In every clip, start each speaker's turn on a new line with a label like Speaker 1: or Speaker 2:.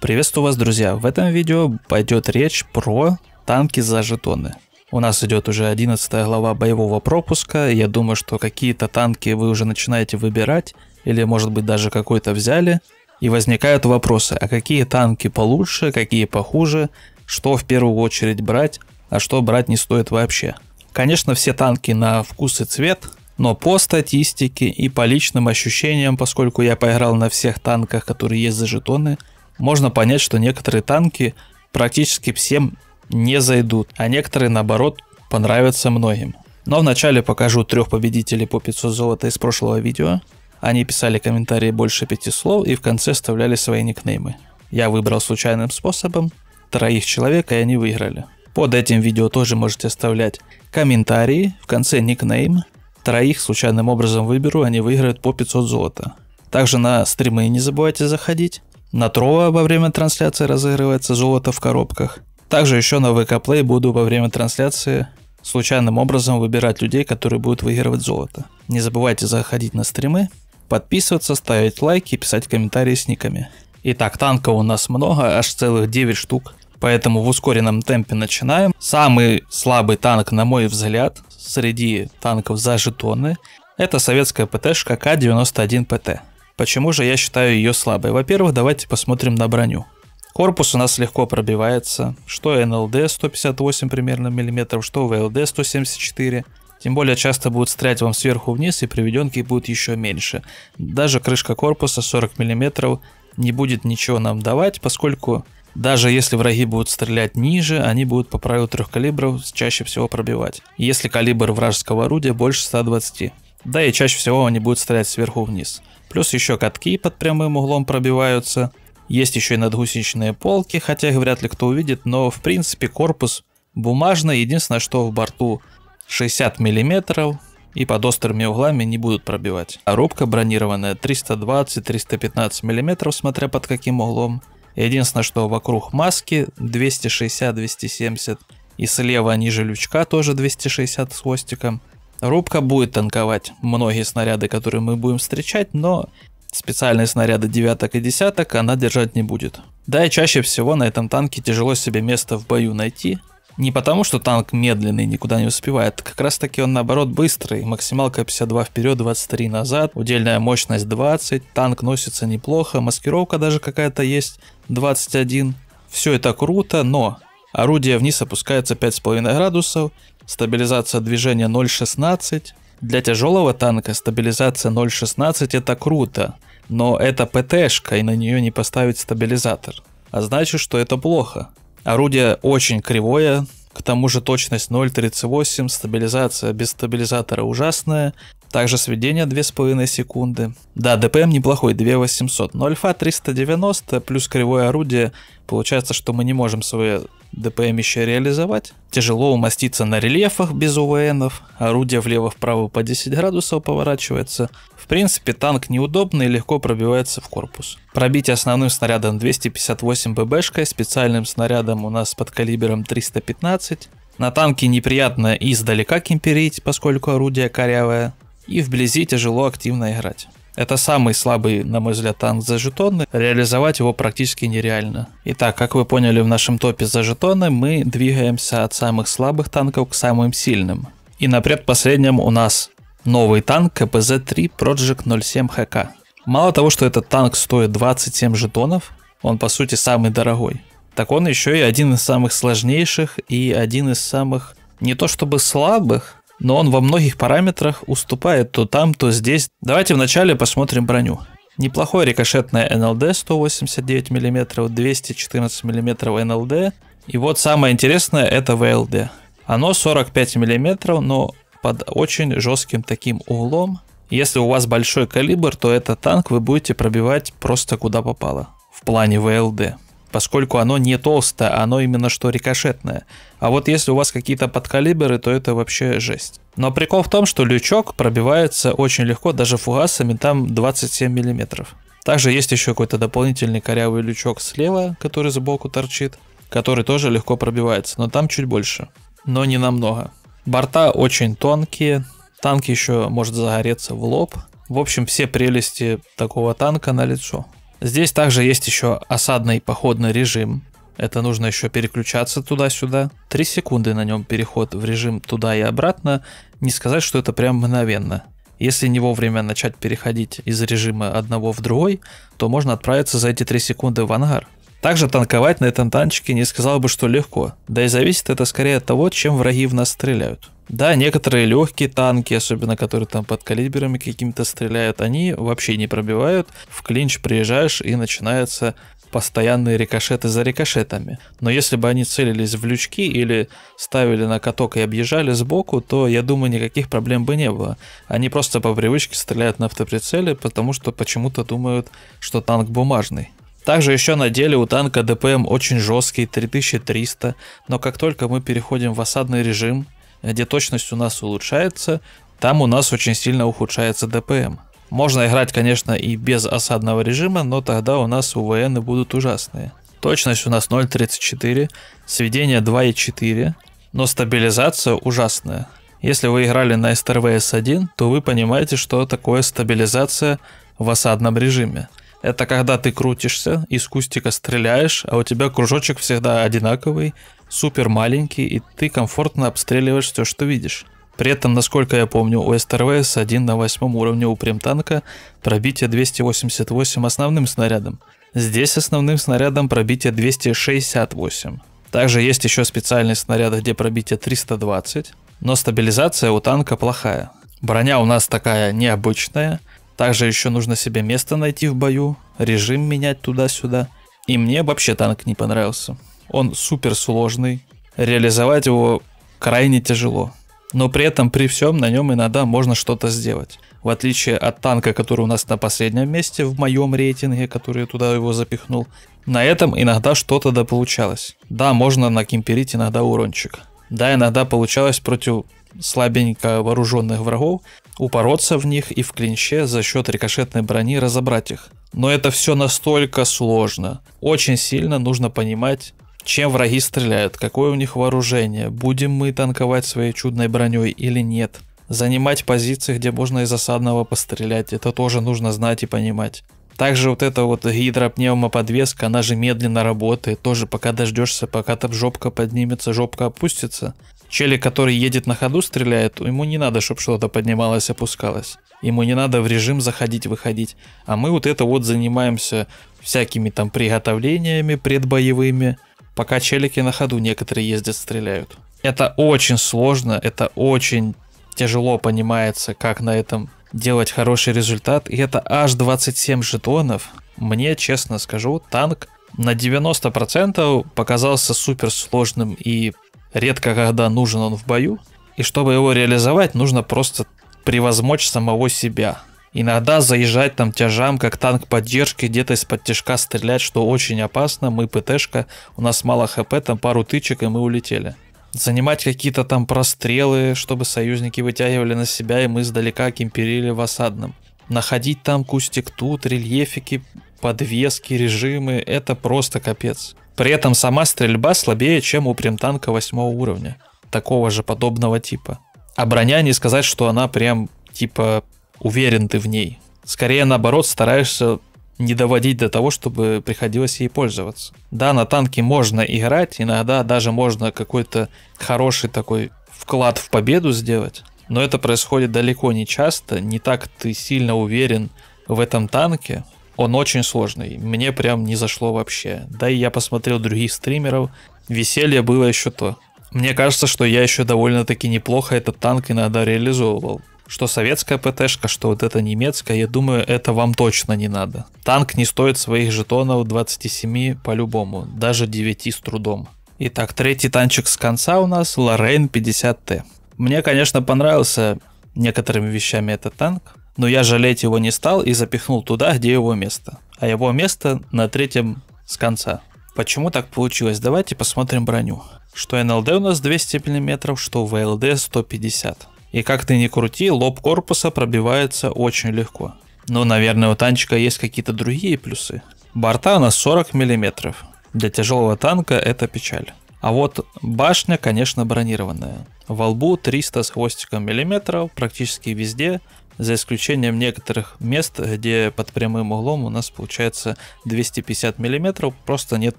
Speaker 1: Приветствую вас, друзья! В этом видео пойдет речь про танки за жетоны. У нас идет уже 11 глава боевого пропуска, я думаю, что какие-то танки вы уже начинаете выбирать, или может быть даже какой-то взяли, и возникают вопросы, а какие танки получше, какие похуже, что в первую очередь брать, а что брать не стоит вообще. Конечно, все танки на вкус и цвет, но по статистике и по личным ощущениям, поскольку я поиграл на всех танках, которые есть за жетоны, можно понять, что некоторые танки практически всем не зайдут, а некоторые, наоборот, понравятся многим. Но вначале покажу трех победителей по 500 золота из прошлого видео. Они писали комментарии больше пяти слов и в конце вставляли свои никнеймы. Я выбрал случайным способом троих человек, и они выиграли. Под этим видео тоже можете оставлять комментарии, в конце никнейм. Троих случайным образом выберу, они выиграют по 500 золота. Также на стримы не забывайте заходить. На Трова во время трансляции разыгрывается золото в коробках. Также еще на ВК-плей буду во время трансляции случайным образом выбирать людей, которые будут выигрывать золото. Не забывайте заходить на стримы, подписываться, ставить лайки и писать комментарии с никами. Итак, танков у нас много, аж целых 9 штук. Поэтому в ускоренном темпе начинаем. Самый слабый танк, на мой взгляд, среди танков за жетоны, это советская ПТ-шка К-91ПТ. Почему же я считаю ее слабой? Во-первых, давайте посмотрим на броню. Корпус у нас легко пробивается, что НЛД 158 примерно миллиметров, что ВЛД 174. Тем более часто будут стрять вам сверху вниз и приведенки будут еще меньше. Даже крышка корпуса 40 миллиметров не будет ничего нам давать, поскольку даже если враги будут стрелять ниже, они будут по правилу трех калибров чаще всего пробивать. Если калибр вражеского орудия больше 120. Да и чаще всего они будут стрелять сверху вниз. Плюс еще катки под прямым углом пробиваются. Есть еще и надгусечные полки, хотя их вряд ли кто увидит, но в принципе корпус бумажный. Единственное, что в борту 60 мм и под острыми углами не будут пробивать. А рубка бронированная 320-315 мм, смотря под каким углом. Единственное, что вокруг маски 260-270 и слева ниже лючка тоже 260 с хвостиком – Рубка будет танковать многие снаряды, которые мы будем встречать, но специальные снаряды девяток и десяток она держать не будет. Да и чаще всего на этом танке тяжело себе место в бою найти. Не потому, что танк медленный, никуда не успевает, как раз таки он наоборот быстрый, максималка 52 вперед, 23 назад, удельная мощность 20, танк носится неплохо, маскировка даже какая-то есть, 21. Все это круто, но Орудие вниз опускается 5,5 градусов, стабилизация движения 0,16. Для тяжелого танка стабилизация 0,16 это круто, но это ПТшка и на нее не поставить стабилизатор. А значит, что это плохо. Орудие очень кривое, к тому же точность 0.38, стабилизация без стабилизатора ужасная, также сведение 2,5 секунды. Да, ДПМ неплохой, 2800. Но альфа 390 плюс кривое орудие. Получается, что мы не можем свои ДПМ еще реализовать. Тяжело умоститься на рельефах без УВНов. Орудие влево-вправо по 10 градусов поворачивается. В принципе, танк неудобный и легко пробивается в корпус. Пробить основным снарядом 258 ББшкой, специальным снарядом у нас под калибром 315. На танке неприятно издалека кемперить, поскольку орудие корявое и вблизи тяжело активно играть. Это самый слабый, на мой взгляд, танк за жетоны, реализовать его практически нереально. Итак, как вы поняли в нашем топе за жетоны, мы двигаемся от самых слабых танков к самым сильным. И на предпоследнем у нас новый танк КПЗ-3 Project 07 ХК. Мало того, что этот танк стоит 27 жетонов, он по сути самый дорогой, так он еще и один из самых сложнейших и один из самых не то чтобы слабых, но он во многих параметрах уступает то там, то здесь. Давайте вначале посмотрим броню. Неплохой рикошетная НЛД 189 мм, 214 мм НЛД. И вот самое интересное это ВЛД. Оно 45 мм, но под очень жестким таким углом. Если у вас большой калибр, то этот танк вы будете пробивать просто куда попало в плане ВЛД поскольку оно не толстое, оно именно что рикошетное. А вот если у вас какие-то подкалиберы, то это вообще жесть. Но прикол в том, что лючок пробивается очень легко, даже фугасами там 27 мм. Также есть еще какой-то дополнительный корявый лючок слева, который сбоку торчит, который тоже легко пробивается, но там чуть больше, но не намного. Борта очень тонкие, танк еще может загореться в лоб. В общем, все прелести такого танка на лицо. Здесь также есть еще осадный походный режим. Это нужно еще переключаться туда-сюда. Три секунды на нем переход в режим туда и обратно. Не сказать, что это прям мгновенно. Если не вовремя начать переходить из режима одного в другой, то можно отправиться за эти три секунды в ангар. Также танковать на этом танчике не сказал бы, что легко. Да и зависит это скорее от того, чем враги в нас стреляют. Да, некоторые легкие танки, особенно которые там под калибрами какими-то стреляют, они вообще не пробивают. В клинч приезжаешь и начинаются постоянные рикошеты за рикошетами. Но если бы они целились в лючки или ставили на каток и объезжали сбоку, то, я думаю, никаких проблем бы не было. Они просто по привычке стреляют на автоприцеле, потому что почему-то думают, что танк бумажный. Также еще на деле у танка ДПМ очень жесткий, 3300, но как только мы переходим в осадный режим, где точность у нас улучшается, там у нас очень сильно ухудшается ДПМ. Можно играть, конечно, и без осадного режима, но тогда у нас УВНы будут ужасные. Точность у нас 0.34, сведение 2.4, но стабилизация ужасная. Если вы играли на STRVS1, то вы понимаете, что такое стабилизация в осадном режиме. Это когда ты крутишься, из кустика стреляешь, а у тебя кружочек всегда одинаковый, супер маленький, и ты комфортно обстреливаешь все, что видишь. При этом, насколько я помню, у СТРВС 1 на 8 уровне у премтанка пробитие 288 основным снарядом. Здесь основным снарядом пробитие 268. Также есть еще специальные снаряды, где пробитие 320. Но стабилизация у танка плохая. Броня у нас такая необычная. Также еще нужно себе место найти в бою, режим менять туда-сюда. И мне вообще танк не понравился он суперсложный, реализовать его крайне тяжело. Но при этом при всем на нем иногда можно что-то сделать. В отличие от танка, который у нас на последнем месте в моем рейтинге, который я туда его запихнул, на этом иногда что-то да получалось. Да, можно накимперить иногда урончик. Да, иногда получалось против слабенько вооруженных врагов, упороться в них и в клинче за счет рикошетной брони разобрать их. Но это все настолько сложно. Очень сильно нужно понимать чем враги стреляют, какое у них вооружение, будем мы танковать своей чудной броней или нет. Занимать позиции, где можно из осадного пострелять, это тоже нужно знать и понимать. Также вот эта вот гидропневмоподвеска, она же медленно работает, тоже пока дождешься, пока там жопка поднимется, жопка опустится. Челик, который едет на ходу, стреляет, ему не надо, чтобы что-то поднималось, опускалось. Ему не надо в режим заходить, выходить. А мы вот это вот занимаемся всякими там приготовлениями предбоевыми, пока челики на ходу некоторые ездят, стреляют. Это очень сложно, это очень тяжело понимается, как на этом делать хороший результат. И это аж 27 жетонов. Мне, честно скажу, танк на 90% показался супер сложным и редко когда нужен он в бою. И чтобы его реализовать, нужно просто превозмочь самого себя. Иногда заезжать там тяжам, как танк поддержки, где-то из-под тяжка стрелять, что очень опасно. Мы ПТшка, у нас мало хп, там пару тычек, и мы улетели. Занимать какие-то там прострелы, чтобы союзники вытягивали на себя, и мы издалека кемперили в осадном. Находить там кустик тут, рельефики, подвески, режимы, это просто капец. При этом сама стрельба слабее, чем у примтанка 8 уровня, такого же подобного типа. А броня не сказать, что она прям типа уверен ты в ней. Скорее, наоборот, стараешься не доводить до того, чтобы приходилось ей пользоваться. Да, на танке можно играть, иногда даже можно какой-то хороший такой вклад в победу сделать, но это происходит далеко не часто, не так ты сильно уверен в этом танке, он очень сложный, мне прям не зашло вообще. Да и я посмотрел других стримеров, веселье было еще то. Мне кажется, что я еще довольно-таки неплохо этот танк иногда реализовывал что советская ПТшка, что вот эта немецкая, я думаю, это вам точно не надо. Танк не стоит своих жетонов 27 по-любому, даже 9 с трудом. Итак, третий танчик с конца у нас Лорейн 50Т. Мне, конечно, понравился некоторыми вещами этот танк, но я жалеть его не стал и запихнул туда, где его место. А его место на третьем с конца. Почему так получилось? Давайте посмотрим броню. Что НЛД у нас 200 мм, что ВЛД 150 и как ты ни крути, лоб корпуса пробивается очень легко. Но, ну, наверное, у танчика есть какие-то другие плюсы. Борта у нас 40 мм. Для тяжелого танка это печаль. А вот башня, конечно, бронированная. Во лбу 300 с хвостиком миллиметров, практически везде, за исключением некоторых мест, где под прямым углом у нас получается 250 мм, просто нет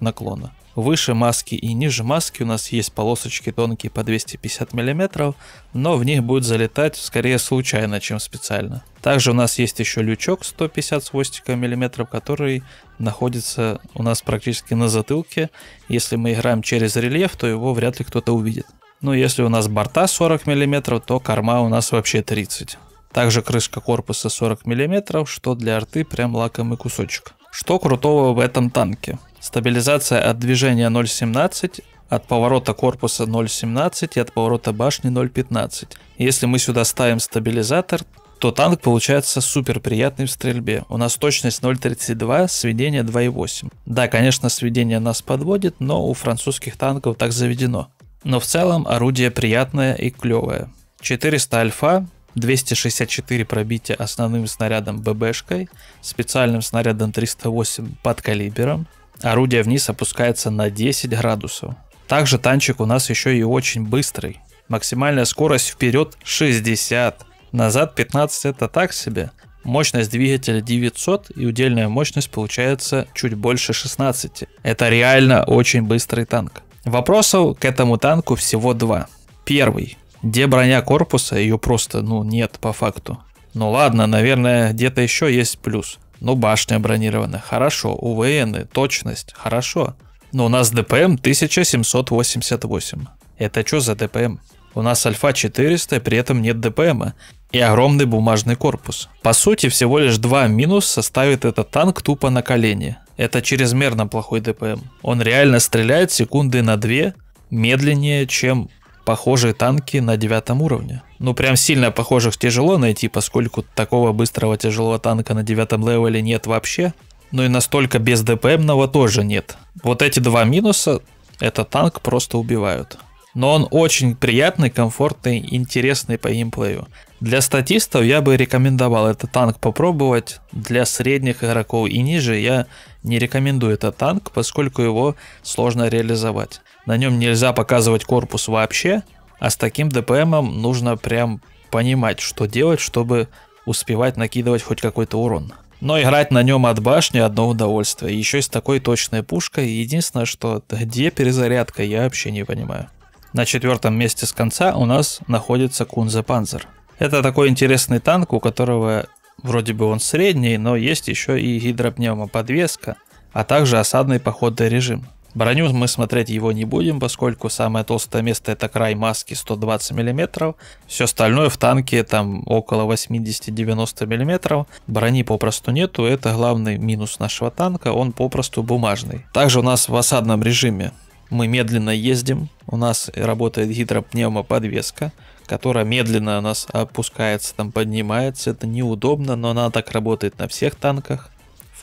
Speaker 1: наклона. Выше маски и ниже маски у нас есть полосочки тонкие по 250 мм, но в них будет залетать скорее случайно, чем специально. Также у нас есть еще лючок 150 с хвостиком мм, который находится у нас практически на затылке. Если мы играем через рельеф, то его вряд ли кто-то увидит. Но ну, если у нас борта 40 мм, то корма у нас вообще 30 также крышка корпуса 40 мм, что для арты прям лакомый кусочек. Что крутого в этом танке? Стабилизация от движения 0.17, от поворота корпуса 0.17 и от поворота башни 0.15. Если мы сюда ставим стабилизатор, то танк получается супер приятный в стрельбе. У нас точность 0.32, сведение 2.8. Да, конечно, сведение нас подводит, но у французских танков так заведено. Но в целом орудие приятное и клевое. 400 альфа, 264 пробития основным снарядом ББшкой, специальным снарядом 308 под калибером. Орудие вниз опускается на 10 градусов. Также танчик у нас еще и очень быстрый. Максимальная скорость вперед 60, назад 15 это так себе. Мощность двигателя 900 и удельная мощность получается чуть больше 16. Это реально очень быстрый танк. Вопросов к этому танку всего два. Первый. Где броня корпуса, ее просто, ну, нет по факту. Ну ладно, наверное, где-то еще есть плюс. Ну, башня бронирована, хорошо. УВН, точность, хорошо. Но у нас ДПМ 1788. Это что за ДПМ? У нас альфа 400, при этом нет ДПМа. И огромный бумажный корпус. По сути, всего лишь два минус составит этот танк тупо на колени. Это чрезмерно плохой ДПМ. Он реально стреляет секунды на две медленнее, чем похожие танки на девятом уровне. Ну, прям сильно похожих тяжело найти, поскольку такого быстрого тяжелого танка на девятом левеле нет вообще. Ну и настолько без ДПМного тоже нет. Вот эти два минуса этот танк просто убивают. Но он очень приятный, комфортный, интересный по геймплею. Для статистов я бы рекомендовал этот танк попробовать. Для средних игроков и ниже я не рекомендую этот танк, поскольку его сложно реализовать. На нем нельзя показывать корпус вообще, а с таким ДПМом нужно прям понимать, что делать, чтобы успевать накидывать хоть какой-то урон. Но играть на нем от башни одно удовольствие. Еще и с такой точной пушкой. Единственное, что где перезарядка, я вообще не понимаю. На четвертом месте с конца у нас находится Кунзе Панзер. Это такой интересный танк, у которого вроде бы он средний, но есть еще и гидропневмоподвеска, а также осадный походный режим – Броню мы смотреть его не будем, поскольку самое толстое место это край маски 120 мм. Все остальное в танке там около 80-90 мм. Брони попросту нету, это главный минус нашего танка, он попросту бумажный. Также у нас в осадном режиме мы медленно ездим, у нас работает гидропневмоподвеска, которая медленно у нас опускается, там поднимается, это неудобно, но она так работает на всех танках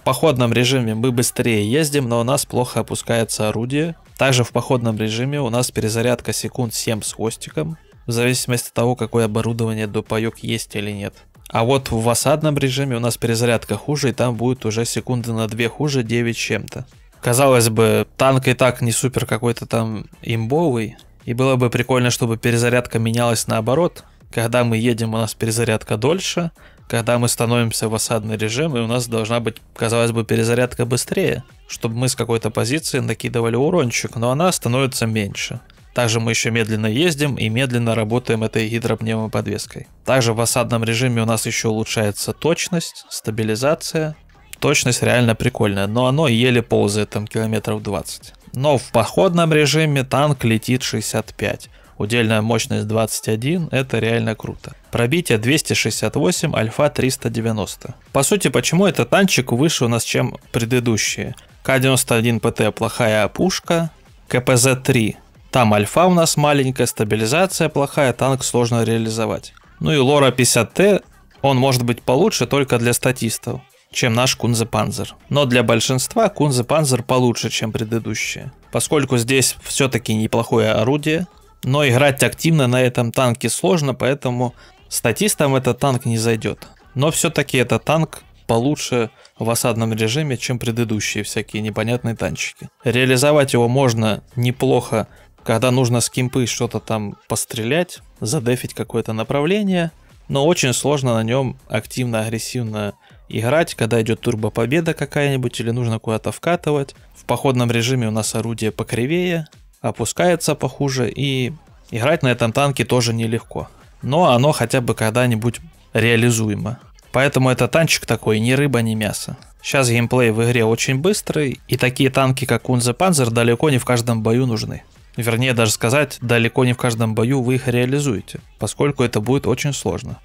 Speaker 1: походном режиме мы быстрее ездим, но у нас плохо опускается орудие. Также в походном режиме у нас перезарядка секунд 7 с хвостиком, в зависимости от того, какое оборудование допоек есть или нет. А вот в осадном режиме у нас перезарядка хуже, и там будет уже секунды на 2 хуже 9 чем-то. Казалось бы, танк и так не супер какой-то там имбовый, и было бы прикольно, чтобы перезарядка менялась наоборот. Когда мы едем, у нас перезарядка дольше, когда мы становимся в осадный режим, и у нас должна быть, казалось бы, перезарядка быстрее, чтобы мы с какой-то позиции накидывали урончик, но она становится меньше. Также мы еще медленно ездим и медленно работаем этой гидропневой подвеской. Также в осадном режиме у нас еще улучшается точность, стабилизация. Точность реально прикольная, но оно еле ползает там километров 20. Но в походном режиме танк летит 65. Удельная мощность 21, это реально круто. Пробитие 268, альфа 390. По сути, почему этот танчик выше у нас, чем предыдущие? К-91ПТ плохая пушка, КПЗ-3 там альфа у нас маленькая, стабилизация плохая, танк сложно реализовать. Ну и лора 50Т, он может быть получше только для статистов, чем наш Кунзепанзер. Но для большинства Кунзепанзер получше, чем предыдущие. Поскольку здесь все-таки неплохое орудие, но играть активно на этом танке сложно, поэтому Статистам этот танк не зайдет. Но все-таки этот танк получше в осадном режиме, чем предыдущие всякие непонятные танчики. Реализовать его можно неплохо, когда нужно с кимпы что-то там пострелять, задефить какое-то направление, но очень сложно на нем активно-агрессивно играть, когда идет турбопобеда какая-нибудь или нужно куда-то вкатывать. В походном режиме у нас орудие покривее, опускается похуже и играть на этом танке тоже нелегко но оно хотя бы когда-нибудь реализуемо. Поэтому это танчик такой, ни рыба, ни мясо. Сейчас геймплей в игре очень быстрый, и такие танки, как Унзе Панзер, далеко не в каждом бою нужны. Вернее, даже сказать, далеко не в каждом бою вы их реализуете, поскольку это будет очень сложно.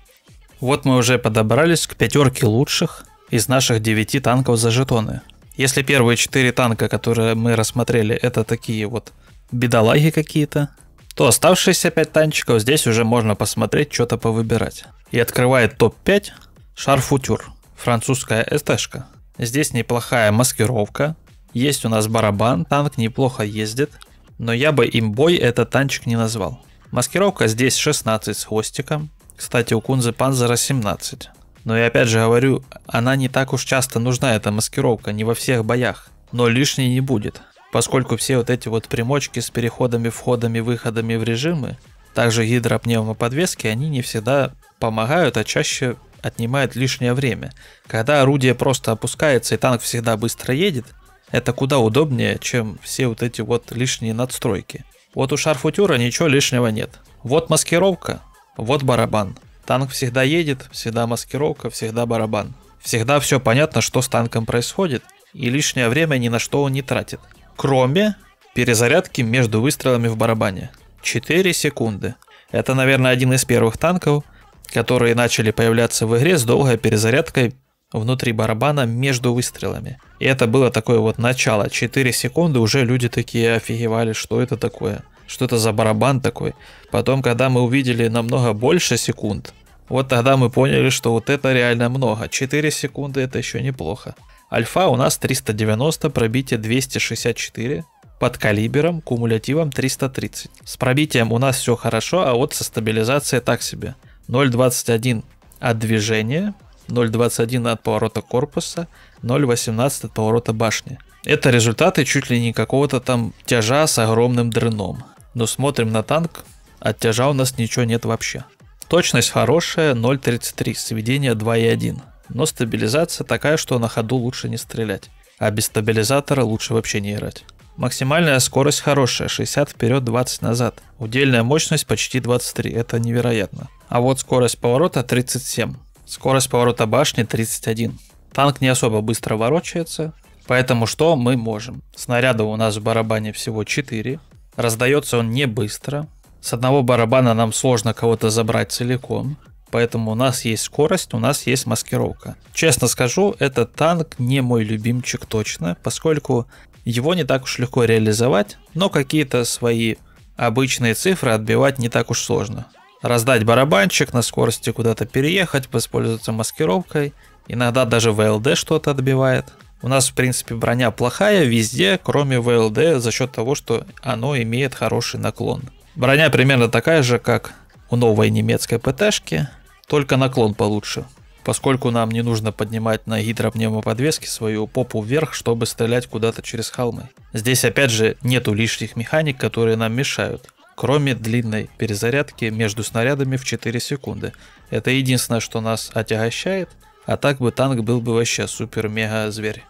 Speaker 1: Вот мы уже подобрались к пятерке лучших из наших девяти танков за жетоны. Если первые четыре танка, которые мы рассмотрели, это такие вот бедолаги какие-то, то оставшиеся 5 танчиков здесь уже можно посмотреть, что-то повыбирать. И открывает топ-5 Шарфутюр, футюр, французская эстешка. Здесь неплохая маскировка, есть у нас барабан, танк неплохо ездит, но я бы имбой этот танчик не назвал. Маскировка здесь 16 с хвостиком, кстати у Кунзы Панзера 17. Но я опять же говорю, она не так уж часто нужна эта маскировка, не во всех боях, но лишней не будет поскольку все вот эти вот примочки с переходами, входами, выходами в режимы, также гидропневмоподвески, они не всегда помогают, а чаще отнимают лишнее время. Когда орудие просто опускается и танк всегда быстро едет, это куда удобнее, чем все вот эти вот лишние надстройки. Вот у шарфутюра ничего лишнего нет. Вот маскировка, вот барабан. Танк всегда едет, всегда маскировка, всегда барабан. Всегда все понятно, что с танком происходит, и лишнее время ни на что он не тратит кроме перезарядки между выстрелами в барабане. 4 секунды. Это, наверное, один из первых танков, которые начали появляться в игре с долгой перезарядкой внутри барабана между выстрелами. И это было такое вот начало. 4 секунды уже люди такие офигевали, что это такое. Что это за барабан такой. Потом, когда мы увидели намного больше секунд, вот тогда мы поняли, что вот это реально много. 4 секунды это еще неплохо. Альфа у нас 390, пробитие 264, под калибером, кумулятивом 330. С пробитием у нас все хорошо, а вот со стабилизацией так себе. 0.21 от движения, 0.21 от поворота корпуса, 0.18 от поворота башни. Это результаты чуть ли не какого-то там тяжа с огромным дрыном. Но смотрим на танк, от тяжа у нас ничего нет вообще. Точность хорошая, 0.33, сведение 2.1 но стабилизация такая, что на ходу лучше не стрелять. А без стабилизатора лучше вообще не играть. Максимальная скорость хорошая, 60 вперед, 20 назад. Удельная мощность почти 23, это невероятно. А вот скорость поворота 37. Скорость поворота башни 31. Танк не особо быстро ворочается, поэтому что мы можем? Снаряда у нас в барабане всего 4. Раздается он не быстро. С одного барабана нам сложно кого-то забрать целиком. Поэтому у нас есть скорость, у нас есть маскировка. Честно скажу, этот танк не мой любимчик точно, поскольку его не так уж легко реализовать, но какие-то свои обычные цифры отбивать не так уж сложно. Раздать барабанчик, на скорости куда-то переехать, воспользоваться маскировкой. Иногда даже ВЛД что-то отбивает. У нас, в принципе, броня плохая везде, кроме ВЛД, за счет того, что оно имеет хороший наклон. Броня примерно такая же, как у новой немецкой ПТшки, только наклон получше, поскольку нам не нужно поднимать на гидропневмоподвеске свою попу вверх, чтобы стрелять куда-то через холмы. Здесь опять же нету лишних механик, которые нам мешают, кроме длинной перезарядки между снарядами в 4 секунды. Это единственное, что нас отягощает, а так бы танк был бы вообще супер-мега-зверь.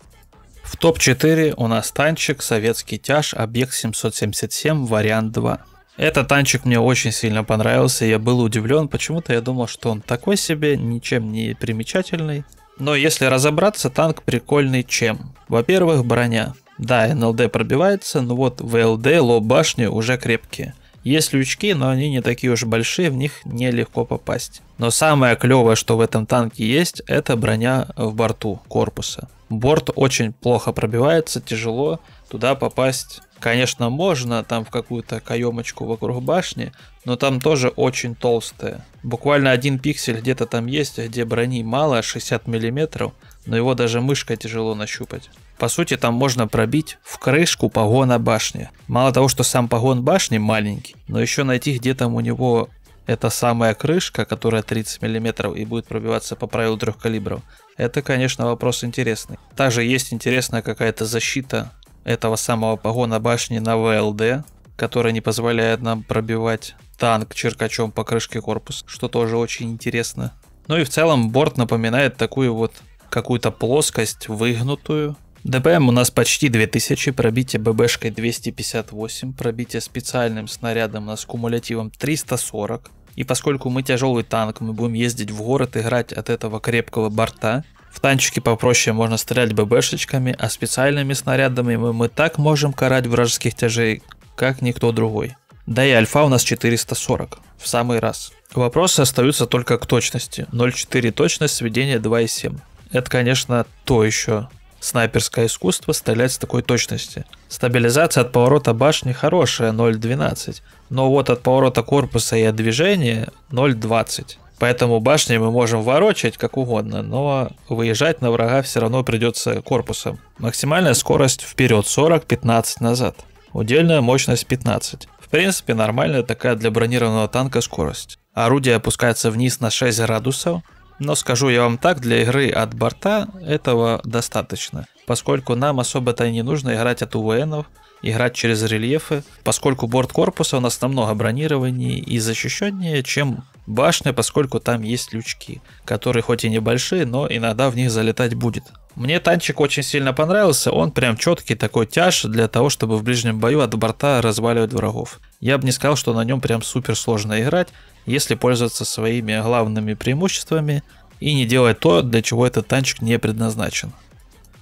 Speaker 1: В топ-4 у нас танчик советский тяж объект 777 вариант 2. Этот танчик мне очень сильно понравился, я был удивлен, почему-то я думал, что он такой себе, ничем не примечательный. Но если разобраться, танк прикольный чем? Во-первых, броня. Да, НЛД пробивается, но вот ВЛД, лоб башни уже крепкие. Есть лючки, но они не такие уж большие, в них нелегко попасть. Но самое клевое, что в этом танке есть, это броня в борту корпуса. Борт очень плохо пробивается, тяжело. Туда попасть, конечно, можно, там в какую-то каемочку вокруг башни, но там тоже очень толстая. Буквально один пиксель где-то там есть, где брони мало, 60 миллиметров, но его даже мышкой тяжело нащупать. По сути, там можно пробить в крышку погона башни. Мало того, что сам погон башни маленький, но еще найти, где там у него эта самая крышка, которая 30 мм и будет пробиваться по правилу трех калибров. Это, конечно, вопрос интересный. Также есть интересная какая-то защита этого самого погона башни на ВЛД, которая не позволяет нам пробивать танк черкачом по крышке корпуса, что тоже очень интересно. Ну и в целом борт напоминает такую вот какую-то плоскость выгнутую, ДПМ у нас почти 2000, пробитие ББшкой 258, пробитие специальным снарядом у нас кумулятивом 340. И поскольку мы тяжелый танк, мы будем ездить в город, играть от этого крепкого борта. В танчике попроще можно стрелять ББшечками, а специальными снарядами мы, мы так можем карать вражеских тяжей, как никто другой. Да и альфа у нас 440, в самый раз. Вопросы остаются только к точности. 0.4 точность, сведение 2.7. Это, конечно, то еще Снайперское искусство стрелять с такой точности. Стабилизация от поворота башни хорошая, 0.12. Но вот от поворота корпуса и от движения 0.20. Поэтому башни мы можем ворочать как угодно, но выезжать на врага все равно придется корпусом. Максимальная скорость вперед 40, 15 назад. Удельная мощность 15. В принципе, нормальная такая для бронированного танка скорость. Орудие опускается вниз на 6 градусов, но скажу я вам так, для игры от борта этого достаточно, поскольку нам особо-то и не нужно играть от УВНов, играть через рельефы, поскольку борт корпуса у нас намного бронированнее и защищеннее, чем башня, поскольку там есть лючки, которые хоть и небольшие, но иногда в них залетать будет. Мне танчик очень сильно понравился, он прям четкий такой тяж для того, чтобы в ближнем бою от борта разваливать врагов. Я бы не сказал, что на нем прям супер сложно играть, если пользоваться своими главными преимуществами и не делать то, для чего этот танчик не предназначен.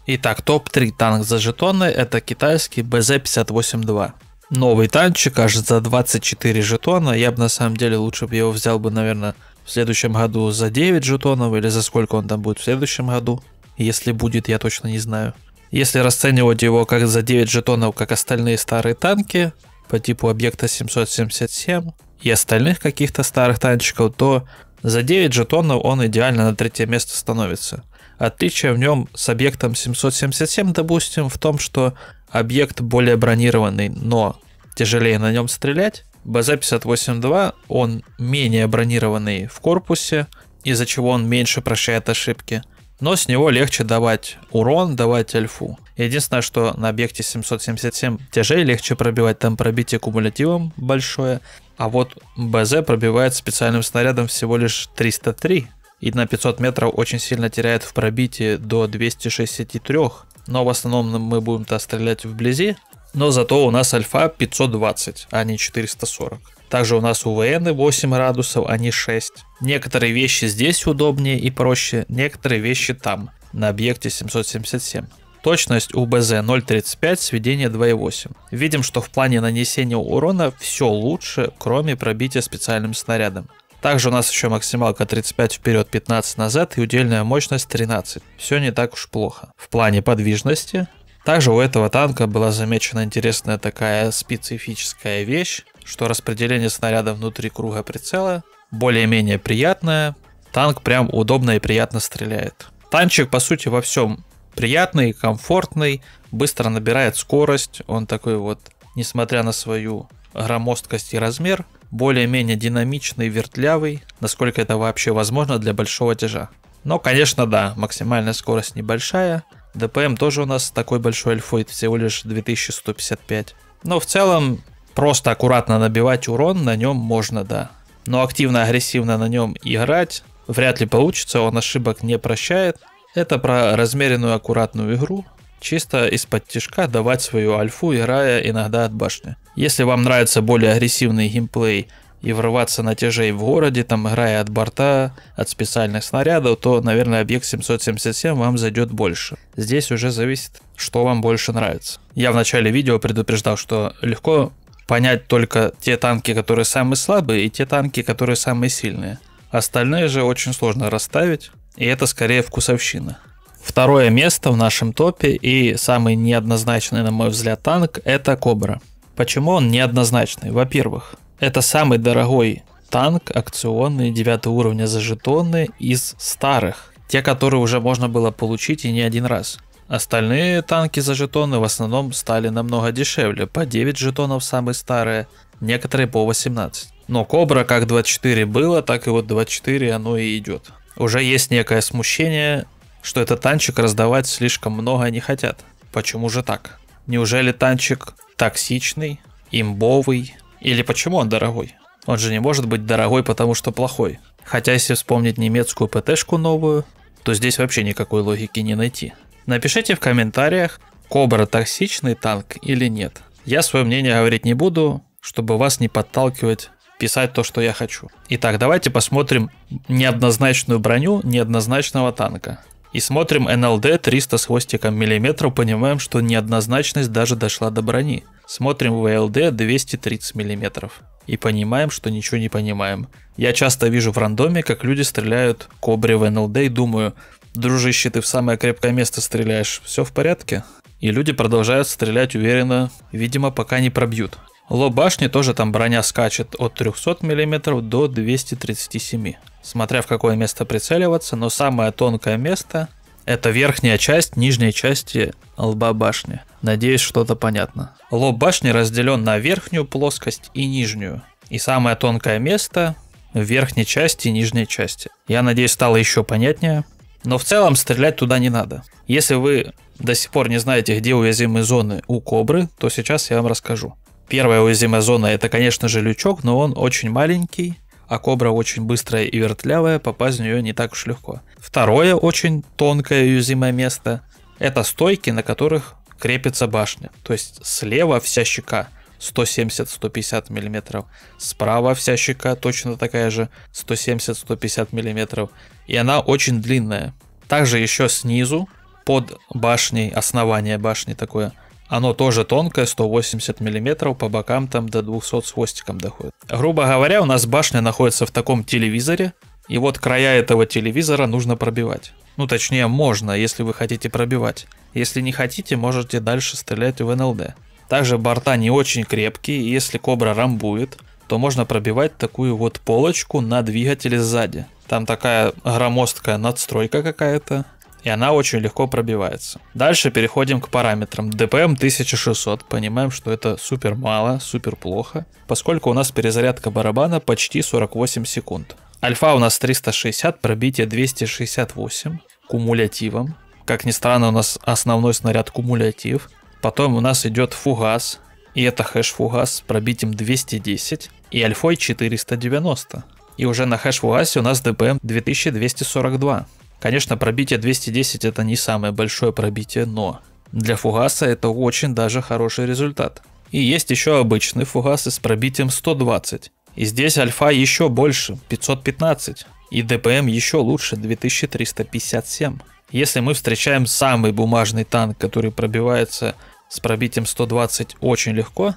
Speaker 1: Итак, топ-3 танк за жетоны это китайский бз 582 Новый танчик аж за 24 жетона, я бы на самом деле лучше бы его взял бы, наверное, в следующем году за 9 жетонов или за сколько он там будет в следующем году. Если будет, я точно не знаю. Если расценивать его как за 9 жетонов, как остальные старые танки по типу объекта 777 и остальных каких-то старых танчиков, то за 9 жетонов он идеально на третье место становится. Отличие в нем с объектом 777, допустим, в том, что объект более бронированный, но тяжелее на нем стрелять. БЗ-58-2, он менее бронированный в корпусе, из-за чего он меньше прощает ошибки – но с него легче давать урон, давать альфу. Единственное, что на объекте 777 тяжей легче пробивать, там пробитие кумулятивом большое, а вот БЗ пробивает специальным снарядом всего лишь 303, и на 500 метров очень сильно теряет в пробитии до 263, но в основном мы будем-то стрелять вблизи, но зато у нас альфа 520, а не 440. Также у нас УВН 8 градусов, а не 6. Некоторые вещи здесь удобнее и проще, некоторые вещи там, на объекте 777. Точность у БЗ 0.35, сведение 2.8. Видим, что в плане нанесения урона все лучше, кроме пробития специальным снарядом. Также у нас еще максималка 35 вперед, 15 назад и удельная мощность 13. Все не так уж плохо. В плане подвижности также у этого танка была замечена интересная такая специфическая вещь, что распределение снаряда внутри круга прицела более-менее приятное. Танк прям удобно и приятно стреляет. Танчик, по сути, во всем приятный, комфортный, быстро набирает скорость. Он такой вот, несмотря на свою громоздкость и размер, более-менее динамичный, вертлявый, насколько это вообще возможно для большого тяжа. Но, конечно, да, максимальная скорость небольшая, ДПМ тоже у нас такой большой альфоид, всего лишь 2155. Но в целом просто аккуратно набивать урон на нем можно, да. Но активно-агрессивно на нем играть вряд ли получится, он ошибок не прощает. Это про размеренную аккуратную игру, чисто из-под тяжка давать свою альфу, играя иногда от башни. Если вам нравится более агрессивный геймплей и врываться на тяжей в городе, там играя от борта, от специальных снарядов, то, наверное, объект 777 вам зайдет больше. Здесь уже зависит, что вам больше нравится. Я в начале видео предупреждал, что легко понять только те танки, которые самые слабые, и те танки, которые самые сильные. Остальные же очень сложно расставить, и это скорее вкусовщина. Второе место в нашем топе и самый неоднозначный, на мой взгляд, танк – это Кобра. Почему он неоднозначный? Во-первых, это самый дорогой танк акционный 9 уровня за жетоны из старых. Те, которые уже можно было получить и не один раз. Остальные танки за жетоны в основном стали намного дешевле, по 9 жетонов самые старые, некоторые по 18. Но Кобра как 24 было, так и вот 24 оно и идет. Уже есть некое смущение, что этот танчик раздавать слишком много не хотят. Почему же так? Неужели танчик токсичный, имбовый, или почему он дорогой? Он же не может быть дорогой, потому что плохой. Хотя если вспомнить немецкую ПТ-шку новую, то здесь вообще никакой логики не найти. Напишите в комментариях, Кобра токсичный танк или нет. Я свое мнение говорить не буду, чтобы вас не подталкивать писать то, что я хочу. Итак, давайте посмотрим неоднозначную броню неоднозначного танка. И смотрим НЛД 300 с хвостиком миллиметров, понимаем, что неоднозначность даже дошла до брони. Смотрим ВЛД 230 миллиметров и понимаем, что ничего не понимаем. Я часто вижу в рандоме, как люди стреляют кобре в НЛД и думаю, дружище, ты в самое крепкое место стреляешь, все в порядке? И люди продолжают стрелять уверенно, видимо, пока не пробьют. Лоб башни тоже там броня скачет от 300 мм до 237 мм смотря в какое место прицеливаться, но самое тонкое место — это верхняя часть нижней части лба башни. Надеюсь, что-то понятно. Лоб башни разделен на верхнюю плоскость и нижнюю. И самое тонкое место в верхней части и нижней части. Я надеюсь, стало еще понятнее. Но в целом стрелять туда не надо. Если вы до сих пор не знаете, где уязвимые зоны у кобры, то сейчас я вам расскажу. Первая уязвимая зона это, конечно же, лючок, но он очень маленький, а кобра очень быстрая и вертлявая, попасть в нее не так уж легко. Второе очень тонкое и уязвимое место – это стойки, на которых крепится башня. То есть слева вся щека 170-150 мм, справа вся щека точно такая же 170-150 мм, и она очень длинная. Также еще снизу, под башней, основание башни такое – оно тоже тонкое, 180 мм, по бокам там до 200 с хвостиком доходит. Грубо говоря, у нас башня находится в таком телевизоре, и вот края этого телевизора нужно пробивать. Ну, точнее, можно, если вы хотите пробивать. Если не хотите, можете дальше стрелять в НЛД. Также борта не очень крепкие, и если кобра рамбует, то можно пробивать такую вот полочку на двигателе сзади. Там такая громоздкая надстройка какая-то, и она очень легко пробивается. Дальше переходим к параметрам. DPM 1600, понимаем, что это супер мало, супер плохо, поскольку у нас перезарядка барабана почти 48 секунд. Альфа у нас 360, пробитие 268 кумулятивом. Как ни странно, у нас основной снаряд кумулятив. Потом у нас идет фугас, и это хэш-фугас с пробитием 210 и альфой 490. И уже на хэш-фугасе у нас ДПМ 2242. Конечно, пробитие 210 это не самое большое пробитие, но для фугаса это очень даже хороший результат. И есть еще обычные фугасы с пробитием 120. И здесь альфа еще больше, 515. И ДПМ еще лучше, 2357. Если мы встречаем самый бумажный танк, который пробивается с пробитием 120 очень легко,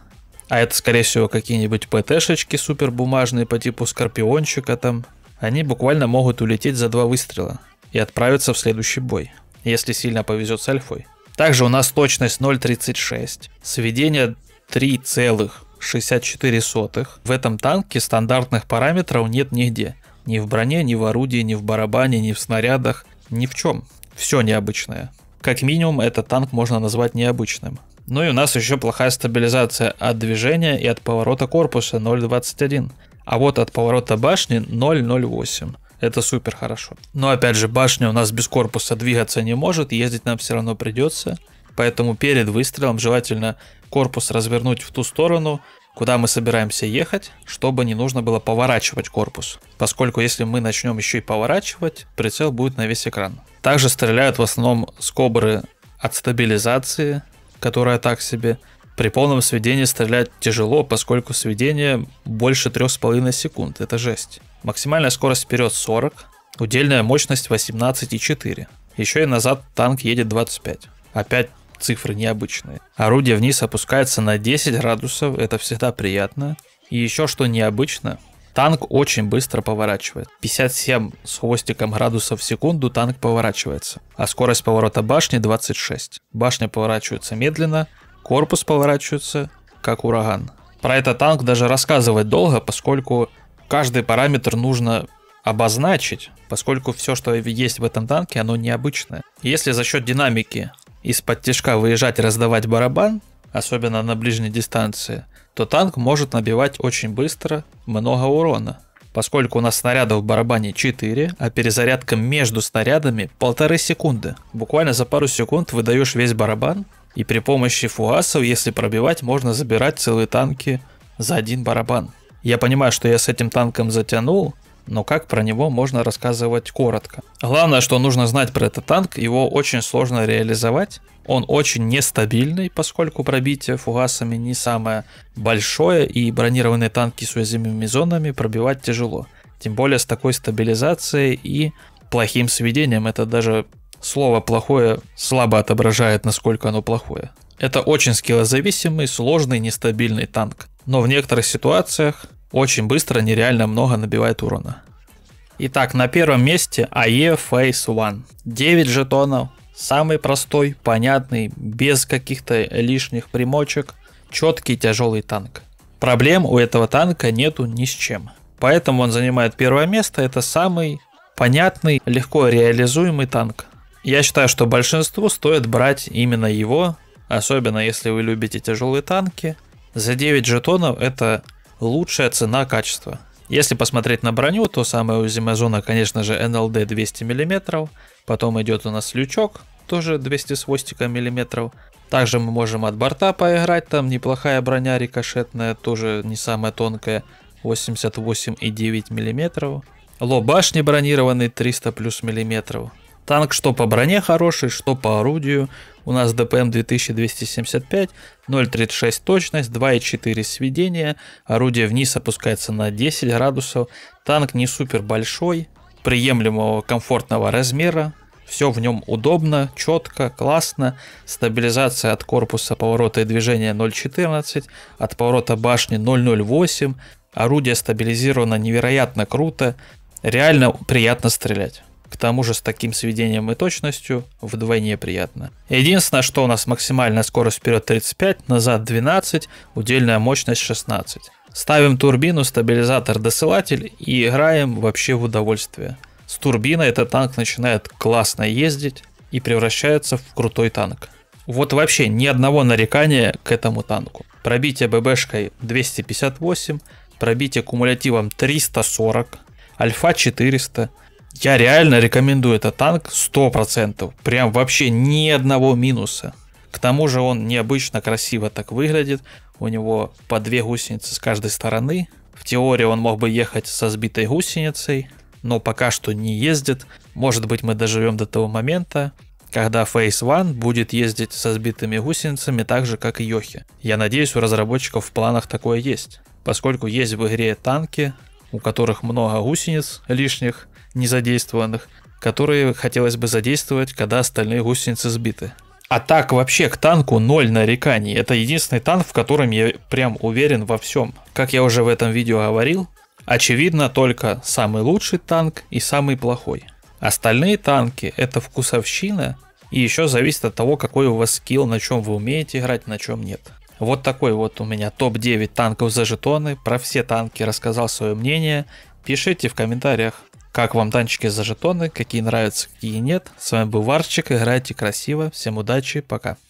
Speaker 1: а это скорее всего какие-нибудь ПТ-шечки супер бумажные по типу Скорпиончика там, они буквально могут улететь за два выстрела и отправиться в следующий бой, если сильно повезет с альфой. Также у нас точность 0.36, сведение 3,64. В этом танке стандартных параметров нет нигде. Ни в броне, ни в орудии, ни в барабане, ни в снарядах, ни в чем. Все необычное. Как минимум, этот танк можно назвать необычным. Ну и у нас еще плохая стабилизация от движения и от поворота корпуса 0.21, а вот от поворота башни 0.08. Это супер хорошо. Но опять же, башня у нас без корпуса двигаться не может, ездить нам все равно придется. Поэтому перед выстрелом желательно корпус развернуть в ту сторону, куда мы собираемся ехать, чтобы не нужно было поворачивать корпус. Поскольку если мы начнем еще и поворачивать, прицел будет на весь экран. Также стреляют в основном скобры от стабилизации, которая так себе. При полном сведении стрелять тяжело, поскольку сведение больше 3,5 секунд. Это жесть. Максимальная скорость вперед 40, удельная мощность 18,4. Еще и назад танк едет 25. Опять цифры необычные. Орудие вниз опускается на 10 градусов, это всегда приятно. И еще что необычно, танк очень быстро поворачивает. 57 с хвостиком градусов в секунду танк поворачивается, а скорость поворота башни 26. Башня поворачивается медленно, корпус поворачивается, как ураган. Про этот танк даже рассказывать долго, поскольку каждый параметр нужно обозначить, поскольку все, что есть в этом танке, оно необычное. Если за счет динамики из-под тяжка выезжать и раздавать барабан, особенно на ближней дистанции, то танк может набивать очень быстро много урона. Поскольку у нас снарядов в барабане 4, а перезарядка между снарядами полторы секунды. Буквально за пару секунд выдаешь весь барабан, и при помощи фугасов, если пробивать, можно забирать целые танки за один барабан. Я понимаю, что я с этим танком затянул, но как про него можно рассказывать коротко. Главное, что нужно знать про этот танк, его очень сложно реализовать. Он очень нестабильный, поскольку пробитие фугасами не самое большое, и бронированные танки с уязвимыми зонами пробивать тяжело. Тем более с такой стабилизацией и плохим сведением. Это даже слово плохое слабо отображает, насколько оно плохое. Это очень скиллозависимый, сложный, нестабильный танк. Но в некоторых ситуациях очень быстро нереально много набивает урона. Итак, на первом месте АЕ Phase 1. 9 жетонов, самый простой, понятный, без каких-то лишних примочек, четкий тяжелый танк. Проблем у этого танка нету ни с чем. Поэтому он занимает первое место, это самый понятный, легко реализуемый танк. Я считаю, что большинству стоит брать именно его, особенно если вы любите тяжелые танки. За 9 жетонов это лучшая цена качества. Если посмотреть на броню, то самая узимая зона, конечно же, НЛД 200 мм. Потом идет у нас лючок, тоже 200 с хвостиком миллиметров. Также мы можем от борта поиграть, там неплохая броня рикошетная, тоже не самая тонкая, 88,9 мм. Лоб башни бронированный 300 плюс миллиметров. Танк что по броне хороший, что по орудию. У нас ДПМ 2275, 0.36 точность, 2.4 сведения. Орудие вниз опускается на 10 градусов. Танк не супер большой, приемлемого комфортного размера. Все в нем удобно, четко, классно. Стабилизация от корпуса поворота и движения 0.14, от поворота башни 0.08. Орудие стабилизировано невероятно круто. Реально приятно стрелять. К тому же с таким сведением и точностью вдвойне приятно. Единственное, что у нас максимальная скорость вперед 35, назад 12, удельная мощность 16. Ставим турбину, стабилизатор, досылатель и играем вообще в удовольствие. С турбиной этот танк начинает классно ездить и превращается в крутой танк. Вот вообще ни одного нарекания к этому танку. Пробитие ББшкой 258, пробитие кумулятивом 340, альфа 400, я реально рекомендую этот танк 100%. Прям вообще ни одного минуса. К тому же он необычно красиво так выглядит. У него по две гусеницы с каждой стороны. В теории он мог бы ехать со сбитой гусеницей, но пока что не ездит. Может быть мы доживем до того момента, когда Phase One будет ездить со сбитыми гусеницами так же, как и Йохи. Я надеюсь, у разработчиков в планах такое есть. Поскольку есть в игре танки, у которых много гусениц лишних, незадействованных, которые хотелось бы задействовать, когда остальные гусеницы сбиты. А так вообще к танку ноль нареканий. Это единственный танк, в котором я прям уверен во всем. Как я уже в этом видео говорил, очевидно только самый лучший танк и самый плохой. Остальные танки это вкусовщина и еще зависит от того, какой у вас скилл, на чем вы умеете играть, на чем нет. Вот такой вот у меня топ-9 танков за жетоны. Про все танки рассказал свое мнение. Пишите в комментариях. Как вам танчики за жетоны, какие нравятся, какие нет. С вами был Варчик, играйте красиво, всем удачи, пока.